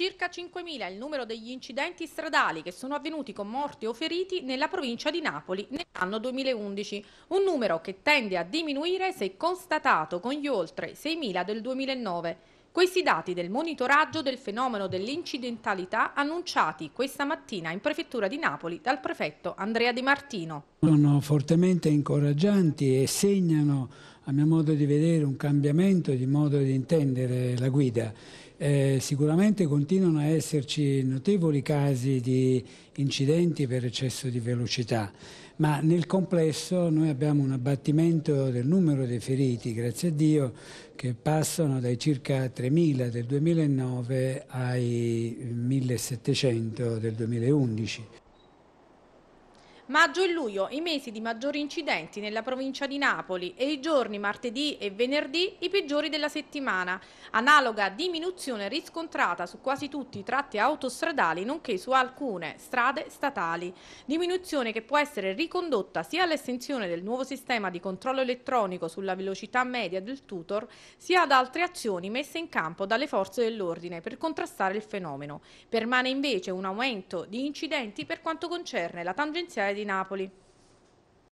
Circa 5.000 il numero degli incidenti stradali che sono avvenuti con morti o feriti nella provincia di Napoli nell'anno 2011, un numero che tende a diminuire se constatato con gli oltre 6.000 del 2009. Questi dati del monitoraggio del fenomeno dell'incidentalità annunciati questa mattina in prefettura di Napoli dal prefetto Andrea Di Martino. Sono fortemente incoraggianti e segnano, a mio modo di vedere, un cambiamento di modo di intendere la guida eh, sicuramente continuano a esserci notevoli casi di incidenti per eccesso di velocità, ma nel complesso noi abbiamo un abbattimento del numero dei feriti, grazie a Dio, che passano dai circa 3.000 del 2009 ai 1.700 del 2011. Maggio e luglio, i mesi di maggiori incidenti nella provincia di Napoli e i giorni martedì e venerdì i peggiori della settimana. Analoga diminuzione riscontrata su quasi tutti i tratti autostradali nonché su alcune strade statali. Diminuzione che può essere ricondotta sia all'estensione del nuovo sistema di controllo elettronico sulla velocità media del tutor, sia ad altre azioni messe in campo dalle forze dell'ordine per contrastare il fenomeno. Permane invece un aumento di incidenti per quanto concerne la tangenziale di Napoli.